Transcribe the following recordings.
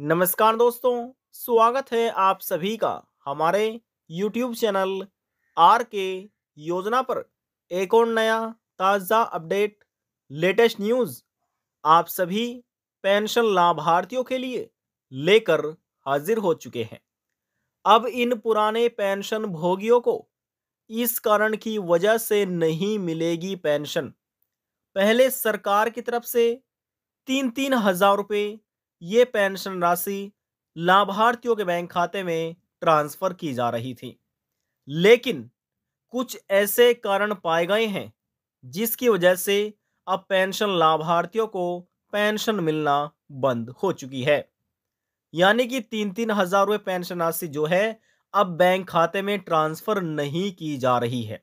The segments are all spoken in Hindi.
नमस्कार दोस्तों स्वागत है आप सभी का हमारे YouTube चैनल आर के योजना पर एक और नया ताज़ा अपडेट लेटेस्ट न्यूज़ आप सभी पेंशन लाभार्थियों के लिए लेकर हाजिर हो चुके हैं अब इन पुराने पेंशन भोगियों को इस कारण की वजह से नहीं मिलेगी पेंशन पहले सरकार की तरफ से तीन तीन हजार रुपये ये पेंशन राशि लाभार्थियों के बैंक खाते में ट्रांसफर की जा रही थी लेकिन कुछ ऐसे कारण पाए गए हैं जिसकी वजह से अब पेंशन लाभार्थियों को पेंशन मिलना बंद हो चुकी है यानी कि तीन तीन हजार रुपये पेंशन राशि जो है अब बैंक खाते में ट्रांसफर नहीं की जा रही है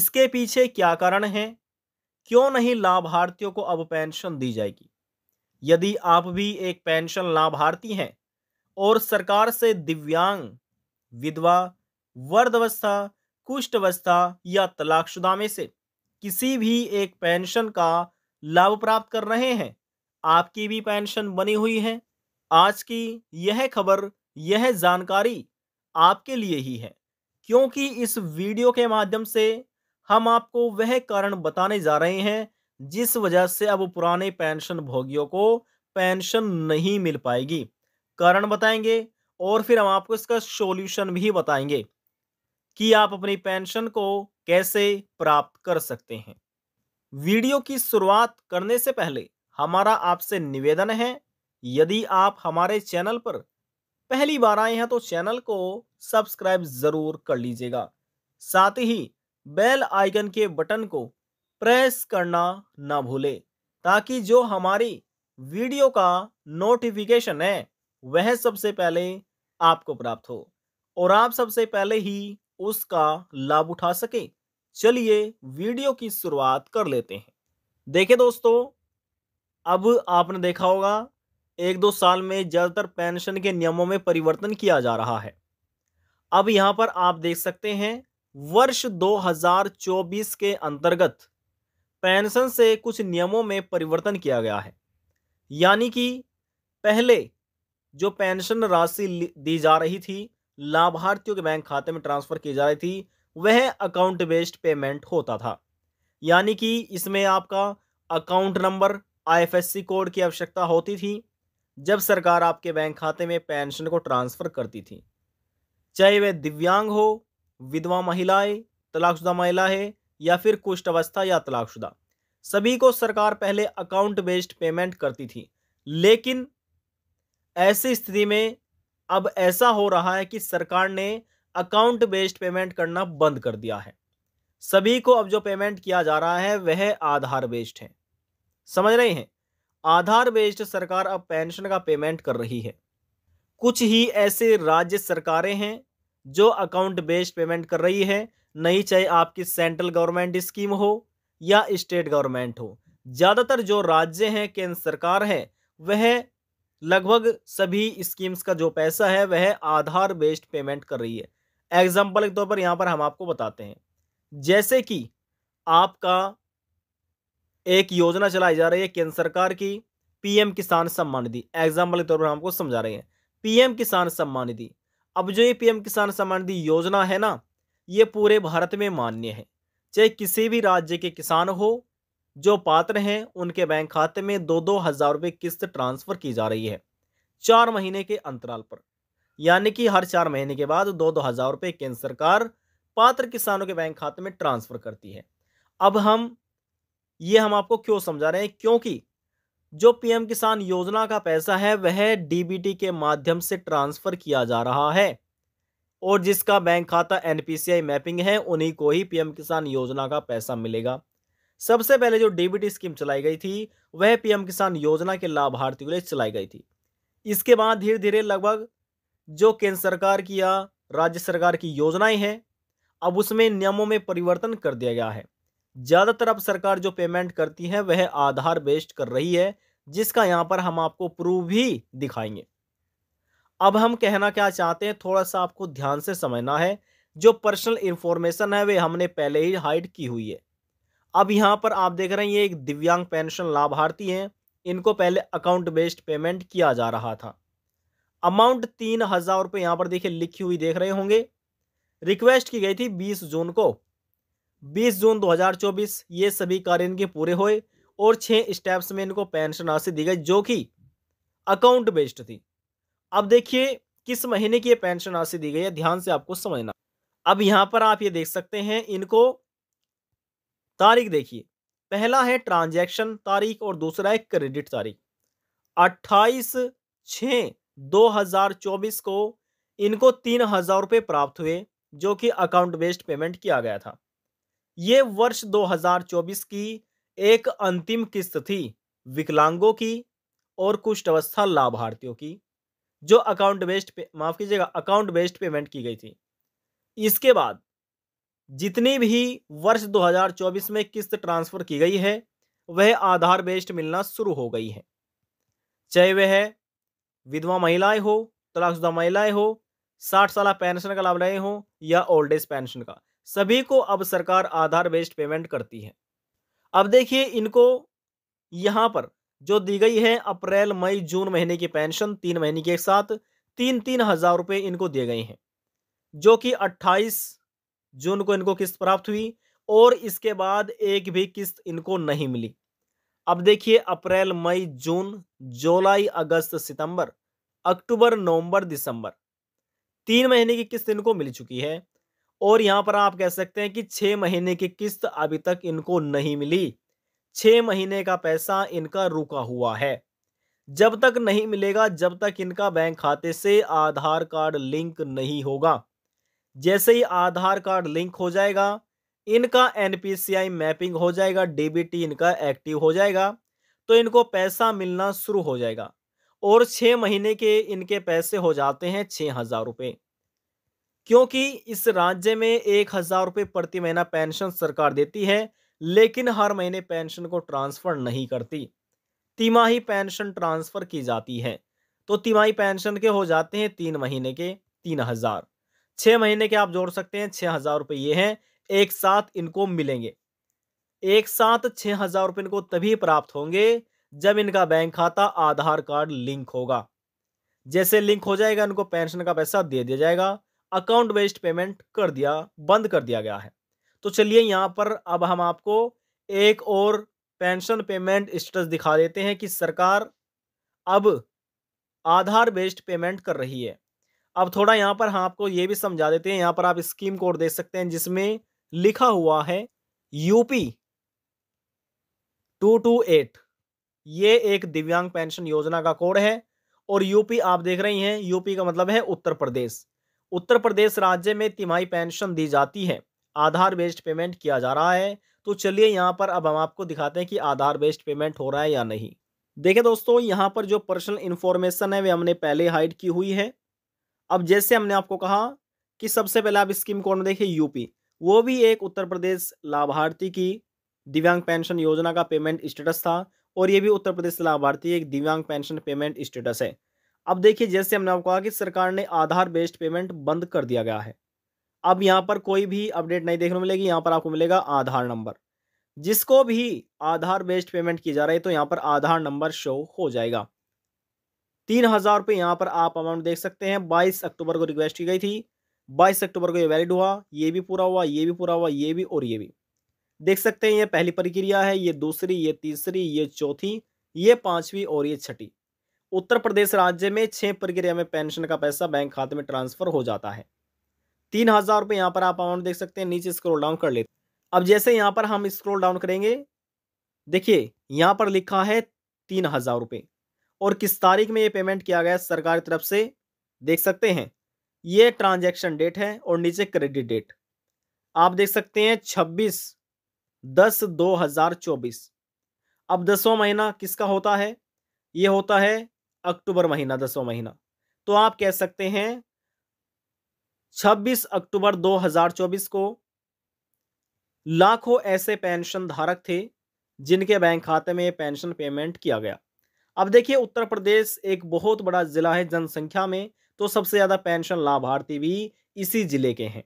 इसके पीछे क्या कारण है क्यों नहीं लाभार्थियों को अब पेंशन दी जाएगी यदि आप भी एक पेंशन लाभार्थी हैं और सरकार से दिव्यांग विधवा वर्धवस्था कुष्ठवस्था या तलाकशुदा में से किसी भी एक पेंशन का लाभ प्राप्त कर रहे हैं आपकी भी पेंशन बनी हुई है आज की यह खबर यह जानकारी आपके लिए ही है क्योंकि इस वीडियो के माध्यम से हम आपको वह कारण बताने जा रहे हैं जिस वजह से अब पुराने पेंशन भोगियों को पेंशन नहीं मिल पाएगी कारण बताएंगे और फिर हम आपको इसका सॉल्यूशन भी बताएंगे कि आप अपनी पेंशन को कैसे प्राप्त कर सकते हैं वीडियो की शुरुआत करने से पहले हमारा आपसे निवेदन है यदि आप हमारे चैनल पर पहली बार आए हैं तो चैनल को सब्सक्राइब जरूर कर लीजिएगा साथ ही बेल आइकन के बटन को प्रेस करना ना भूले ताकि जो हमारी वीडियो का नोटिफिकेशन है वह सबसे पहले आपको प्राप्त हो और आप सबसे पहले ही उसका लाभ उठा सके चलिए वीडियो की शुरुआत कर लेते हैं देखिए दोस्तों अब आपने देखा होगा एक दो साल में ज़्यादातर पेंशन के नियमों में परिवर्तन किया जा रहा है अब यहां पर आप देख सकते हैं वर्ष 2024 के अंतर्गत पेंशन से कुछ नियमों में परिवर्तन किया गया है यानी कि पहले जो पेंशन राशि दी जा रही थी लाभार्थियों के बैंक खाते में ट्रांसफर की जा रही थी वह अकाउंट बेस्ड पेमेंट होता था यानी कि इसमें आपका अकाउंट नंबर आईएफएससी कोड की आवश्यकता होती थी जब सरकार आपके बैंक खाते में पेंशन को ट्रांसफ़र करती थी चाहे वह दिव्यांग हो विधवा महिलाएं तलाकशुदा महिला है या फिर कुष्ठ अवस्था या तलाकशुदा सभी को सरकार पहले अकाउंट बेस्ड पेमेंट करती थी लेकिन ऐसी स्थिति में अब ऐसा हो रहा है कि सरकार ने अकाउंट बेस्ड पेमेंट करना बंद कर दिया है सभी को अब जो पेमेंट किया जा रहा है वह आधार बेस्ड है समझ रहे हैं आधार बेस्ड सरकार अब पेंशन का पेमेंट कर रही है कुछ ही ऐसे राज्य सरकारें हैं जो अकाउंट बेस्ड पेमेंट कर रही है नहीं चाहे आपकी सेंट्रल गवर्नमेंट स्कीम हो या स्टेट गवर्नमेंट हो ज़्यादातर जो राज्य हैं केंद्र सरकार है वह लगभग सभी स्कीम्स का जो पैसा है वह आधार बेस्ड पेमेंट कर रही है एग्जाम्पल के तौर पर यहाँ पर हम आपको बताते हैं जैसे कि आपका एक योजना चलाई जा रही है केंद्र सरकार की पीएम किसान सम्मान निधि एग्जाम्पल के तौर पर हमको समझा रहे हैं पीएम किसान सम्मान निधि अब जो ये पीएम किसान सम्मान निधि योजना है ना ये पूरे भारत में मान्य है चाहे किसी भी राज्य के किसान हो जो पात्र हैं उनके बैंक खाते में दो दो हज़ार रुपये किस्त ट्रांसफ़र की जा रही है चार महीने के अंतराल पर यानी कि हर चार महीने के बाद दो दो हज़ार रुपये केंद्र सरकार पात्र किसानों के बैंक खाते में ट्रांसफ़र करती है अब हम ये हम आपको क्यों समझा रहे हैं क्योंकि जो पीएम किसान योजना का पैसा है वह डीबीटी के माध्यम से ट्रांसफ़र किया जा रहा है और जिसका बैंक खाता एनपीसीआई मैपिंग है उन्हीं को ही पीएम किसान योजना का पैसा मिलेगा सबसे पहले जो डीबीटी स्कीम चलाई गई थी वह पीएम किसान योजना के लाभार्थियों के लिए चलाई गई थी इसके बाद धीरे धीरे लगभग जो केंद्र सरकार की या राज्य सरकार की योजनाएं हैं अब उसमें नियमों में परिवर्तन कर दिया गया है ज़्यादातर अब सरकार जो पेमेंट करती है वह आधार बेस्ड कर रही है जिसका यहाँ पर हम आपको प्रूफ भी दिखाएंगे अब हम कहना क्या चाहते हैं थोड़ा सा आपको ध्यान से समझना है जो पर्सनल इन्फॉर्मेशन है वे हमने पहले ही हाइड की हुई है अब यहाँ पर आप देख रहे हैं ये एक दिव्यांग पेंशन लाभार्थी हैं इनको पहले अकाउंट बेस्ड पेमेंट किया जा रहा था अमाउंट तीन हज़ार रुपये यहाँ पर देखिए लिखी हुई देख रहे होंगे रिक्वेस्ट की गई थी बीस जून को बीस जून 2024 ये सभी कार्य इनके पूरे हुए और छः स्टेप्स में इनको पेंशन राशि दी गई जो कि अकाउंट बेस्ड थी अब देखिए किस महीने की ये पेंशन राशि दी गई है ध्यान से आपको समझना अब यहां पर आप ये देख सकते हैं इनको तारीख देखिए पहला है ट्रांजैक्शन तारीख और दूसरा है क्रेडिट तारीख 28 छ 2024 को इनको तीन हजार रुपये प्राप्त हुए जो कि अकाउंट बेस्ड पेमेंट किया गया था ये वर्ष 2024 की एक अंतिम किस्त थी विकलांगों की और कुष्ठ अवस्था लाभार्थियों की जो अकाउंट बेस्ड पे माफ़ कीजिएगा अकाउंट बेस्ड पेमेंट की गई थी इसके बाद जितनी भी वर्ष 2024 में किस्त ट्रांसफ़र की गई है वह आधार बेस्ड मिलना शुरू हो गई है चाहे वह विधवा महिलाएं हो तलाकशुदा महिलाएं हो साठ साल पेंशन का लाभ रहे हो या ओल्ड एज पेंशन का सभी को अब सरकार आधार बेस्ड पेमेंट करती है अब देखिए इनको यहाँ पर जो दी गई है अप्रैल मई जून महीने की पेंशन तीन महीने के साथ तीन तीन हज़ार रुपये इनको दिए गए हैं जो कि अट्ठाईस जून को इनको किस्त प्राप्त हुई और इसके बाद एक भी किस्त इनको नहीं मिली अब देखिए अप्रैल मई जून जुलाई अगस्त सितंबर अक्टूबर नवंबर दिसंबर तीन महीने की किस्त इनको मिल चुकी है और यहां पर आप कह सकते हैं कि छह महीने की किस्त अभी तक इनको नहीं मिली छह महीने का पैसा इनका रुका हुआ है जब तक नहीं मिलेगा जब तक इनका बैंक खाते से आधार कार्ड लिंक नहीं होगा जैसे ही आधार कार्ड लिंक हो जाएगा इनका एनपीसीआई मैपिंग हो जाएगा डीबीटी इनका एक्टिव हो जाएगा तो इनको पैसा मिलना शुरू हो जाएगा और छ महीने के इनके पैसे हो जाते हैं छ हज़ार रुपये क्योंकि इस राज्य में एक हज़ार रुपये प्रति महीना पेंशन सरकार देती है लेकिन हर महीने पेंशन को ट्रांसफ़र नहीं करती तिमाही पेंशन ट्रांसफ़र की जाती है तो तिमाही पेंशन के हो जाते हैं तीन महीने के तीन हज़ार छः महीने के आप जोड़ सकते हैं छः हज़ार रुपये ये हैं एक साथ इनको मिलेंगे एक साथ छः हज़ार रुपये इनको तभी प्राप्त होंगे जब इनका बैंक खाता आधार कार्ड लिंक होगा जैसे लिंक हो जाएगा इनको पेंशन का पैसा दे दिया जाएगा अकाउंट बेस्ड पेमेंट कर दिया बंद कर दिया गया है तो चलिए यहाँ पर अब हम आपको एक और पेंशन पेमेंट स्टेटस दिखा देते हैं कि सरकार अब आधार बेस्ड पेमेंट कर रही है अब थोड़ा यहाँ पर हम आपको ये भी समझा देते हैं यहाँ पर आप स्कीम कोड देख सकते हैं जिसमें लिखा हुआ है यूपी टू टू एट ये एक दिव्यांग पेंशन योजना का कोड है और यूपी आप देख रही हैं यूपी का मतलब है उत्तर प्रदेश उत्तर प्रदेश राज्य में तिमाही पेंशन दी जाती है आधार बेस्ड पेमेंट किया जा रहा है तो चलिए यहाँ पर अब हम आपको दिखाते हैं कि आधार बेस्ड पेमेंट हो रहा है या नहीं देखिए दोस्तों यहाँ पर जो पर्सनल इन्फॉर्मेशन है वे हमने पहले हाइड की हुई है अब जैसे हमने आपको कहा कि सबसे पहले आप स्कीम कौन देखिए यूपी वो भी एक उत्तर प्रदेश लाभार्थी की दिव्यांग पेंशन योजना का पेमेंट स्टेटस था और ये भी उत्तर प्रदेश लाभार्थी एक दिव्यांग पेंशन पेमेंट स्टेटस है अब देखिए जैसे हमने आपको कहा कि सरकार ने आधार बेस्ड पेमेंट बंद कर दिया गया है अब यहाँ पर कोई भी अपडेट नहीं देखने को मिलेगी यहाँ पर आपको मिलेगा आधार नंबर जिसको भी आधार बेस्ड पेमेंट की जा रही है तो यहाँ पर आधार नंबर शो हो जाएगा तीन हज़ार रुपये यहाँ पर आप अमाउंट देख सकते हैं बाईस अक्टूबर को रिक्वेस्ट की गई थी बाईस अक्टूबर को ये वैलिड हुआ ये भी पूरा हुआ ये भी पूरा हुआ ये भी और ये भी देख सकते हैं ये पहली प्रक्रिया है ये दूसरी ये तीसरी ये चौथी ये पांचवी और ये छठी उत्तर प्रदेश राज्य में छह प्रक्रिया में पेंशन का पैसा बैंक खाते में ट्रांसफर हो जाता है तीन हज़ार रुपये यहाँ पर आप अमाउंट देख सकते हैं नीचे स्क्रॉल डाउन कर लेते अब जैसे यहाँ पर हम स्क्रॉल डाउन करेंगे देखिए यहाँ पर लिखा है तीन हज़ार रुपये और किस तारीख में ये पेमेंट किया गया सरकार की तरफ से देख सकते हैं ये ट्रांजेक्शन डेट है और नीचे क्रेडिट डेट आप देख सकते हैं छब्बीस दस दो हज़ार चौबीस अब दसवा महीना किसका होता है ये होता है अक्टूबर महीना दसवा महीना तो आप कह सकते हैं 26 अक्टूबर 2024 को लाखों ऐसे पेंशन धारक थे जिनके बैंक खाते में पेंशन पेमेंट किया गया अब देखिए उत्तर प्रदेश एक बहुत बड़ा जिला है जनसंख्या में तो सबसे ज़्यादा पेंशन लाभार्थी भी इसी जिले के हैं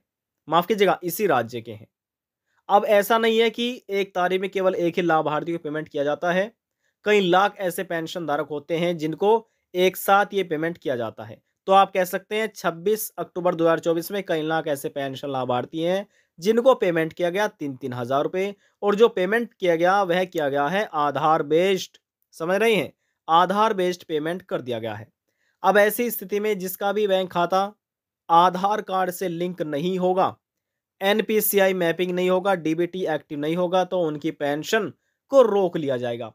माफ़ कीजिएगा इसी राज्य के हैं अब ऐसा नहीं है कि एक तारीख में केवल एक ही लाभार्थी को पेमेंट किया जाता है कई लाख ऐसे पेंशन धारक होते हैं जिनको एक साथ ये पेमेंट किया जाता है तो आप कह सकते हैं 26 अक्टूबर 2024 में कई लाख ऐसे पेंशन लाभार्थी हैं जिनको पेमेंट किया गया तीन तीन हज़ार रुपये और जो पेमेंट किया गया वह किया गया है आधार बेस्ड समझ रही हैं आधार बेस्ड पेमेंट कर दिया गया है अब ऐसी स्थिति में जिसका भी बैंक खाता आधार कार्ड से लिंक नहीं होगा एनपीसीआई मैपिंग नहीं होगा डी एक्टिव नहीं होगा तो उनकी पेंशन को रोक लिया जाएगा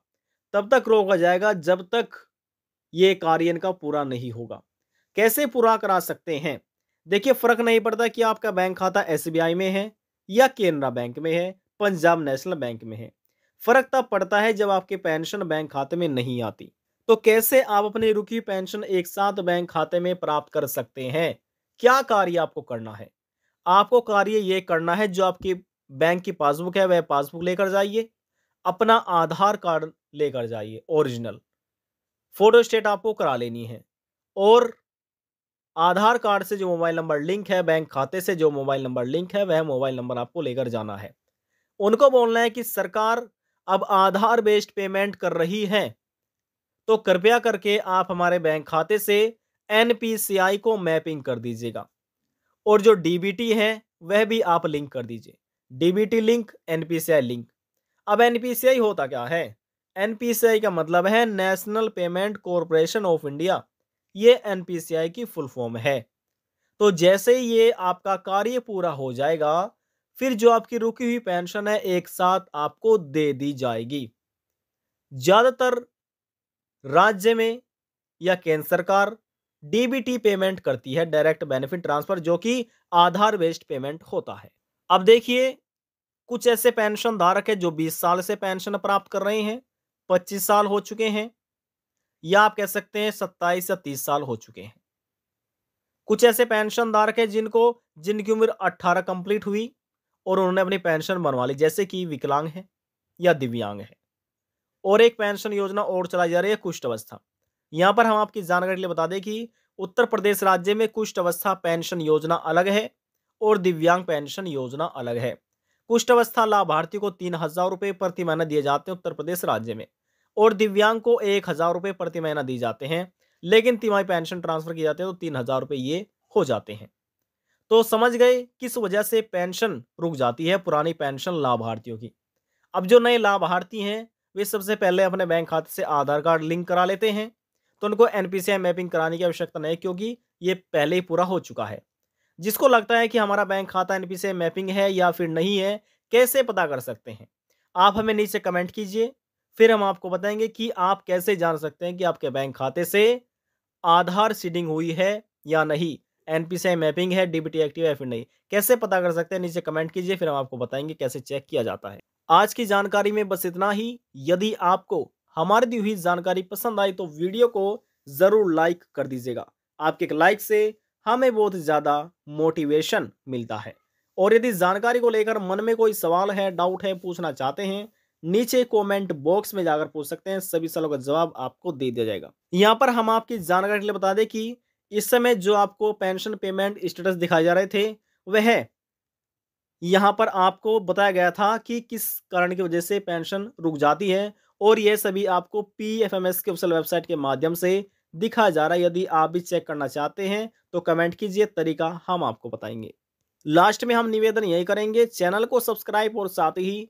तब तक रोका जाएगा जब तक ये कार्य इनका पूरा नहीं होगा कैसे पूरा करा सकते हैं देखिए फर्क नहीं पड़ता कि आपका बैंक खाता एस में है या केनरा बैंक में है पंजाब नेशनल बैंक में है फर्क तब पड़ता है जब आपके पेंशन बैंक खाते में नहीं आती तो कैसे आप अपनी रुकी पेंशन एक साथ बैंक खाते में प्राप्त कर सकते हैं क्या कार्य आपको करना है आपको कार्य ये करना है जो आपकी बैंक की पासबुक है वह पासबुक लेकर जाइए अपना आधार कार्ड लेकर जाइए ओरिजिनल फोटो स्टेट आपको करा लेनी है और आधार कार्ड से जो मोबाइल नंबर लिंक है बैंक खाते से जो मोबाइल नंबर लिंक है वह मोबाइल नंबर आपको लेकर जाना है उनको बोलना है कि सरकार अब आधार बेस्ड पेमेंट कर रही है तो कृपया करके आप हमारे बैंक खाते से एन को मैपिंग कर दीजिएगा और जो डी है वह भी आप लिंक कर दीजिए डी लिंक एन लिंक अब एन होता क्या है एन का मतलब है National Payment Corporation of India ये एन की फुल फॉर्म है तो जैसे ही ये आपका कार्य पूरा हो जाएगा फिर जो आपकी रुकी हुई पेंशन है एक साथ आपको दे दी जाएगी ज़्यादातर राज्य में या केंद्र सरकार डीबीटी पेमेंट करती है डायरेक्ट बेनिफिट ट्रांसफर जो कि आधार बेस्ड पेमेंट होता है अब देखिए कुछ ऐसे पेंशन धारक है जो 20 साल से पेंशन प्राप्त कर रहे हैं 25 साल हो चुके हैं या आप कह सकते हैं सत्ताईस या तीस साल हो चुके हैं कुछ ऐसे पेंशनदार धारक हैं जिनको जिनकी उम्र अट्ठारह कंप्लीट हुई और उन्होंने अपनी पेंशन बनवा ली जैसे कि विकलांग है या दिव्यांग है और एक पेंशन योजना और चलाई जा रही है कुष्ठ अवस्था यहाँ पर हम आपकी जानकारी लिए बता दें कि उत्तर प्रदेश राज्य में कुष्ठ अवस्था पेंशन योजना अलग है और दिव्यांग पेंशन योजना अलग है कुष्ठ अवस्था लाभार्थी को तीन हजार रुपये प्रति महीना दिए जाते हैं उत्तर प्रदेश राज्य में और दिव्यांग को एक हज़ार रुपये प्रति महीना दी जाते हैं लेकिन तिमाही पेंशन ट्रांसफ़र की जाती है तो तीन हज़ार रुपये ये हो जाते हैं तो समझ गए किस वजह से पेंशन रुक जाती है पुरानी पेंशन लाभार्थियों की अब जो नए लाभार्थी हैं वे सबसे पहले अपने बैंक खाते से आधार कार्ड लिंक करा लेते हैं तो उनको एन मैपिंग कराने की आवश्यकता नहीं क्योंकि ये पहले ही पूरा हो चुका है जिसको लगता है कि हमारा बैंक खाता एन मैपिंग है या फिर नहीं है कैसे पता कर सकते हैं आप हमें नीचे कमेंट कीजिए फिर हम आपको बताएंगे कि आप कैसे जान सकते हैं कि आपके बैंक खाते से आधार सीडिंग हुई है या नहीं एनपीसीआई मैपिंग है डीबीटी एक्टिव है फिर नहीं कैसे पता कर सकते हैं नीचे कमेंट कीजिए फिर हम आपको बताएंगे कैसे चेक किया जाता है आज की जानकारी में बस इतना ही यदि आपको हमारी दी हुई जानकारी पसंद आई तो वीडियो को ज़रूर लाइक कर दीजिएगा आपके एक लाइक से हमें बहुत ज़्यादा मोटिवेशन मिलता है और यदि जानकारी को लेकर मन में कोई सवाल है डाउट है पूछना चाहते हैं नीचे कमेंट बॉक्स में जाकर पूछ सकते हैं सभी सवालों का जवाब आपको दे दिया जाएगा यहाँ पर हम आपकी जानकारी के लिए बता दें कि इस समय जो आपको पेंशन पेमेंट स्टेटस दिखाए जा रहे थे वह यहाँ पर आपको बताया गया था कि किस कारण की वजह से पेंशन रुक जाती है और यह सभी आपको पी एफ एम एस के ऑफिसल वेबसाइट के माध्यम से दिखा जा रहा है यदि आप भी चेक करना चाहते हैं तो कमेंट कीजिए तरीका हम आपको बताएंगे लास्ट में हम निवेदन यही करेंगे चैनल को सब्सक्राइब और साथ ही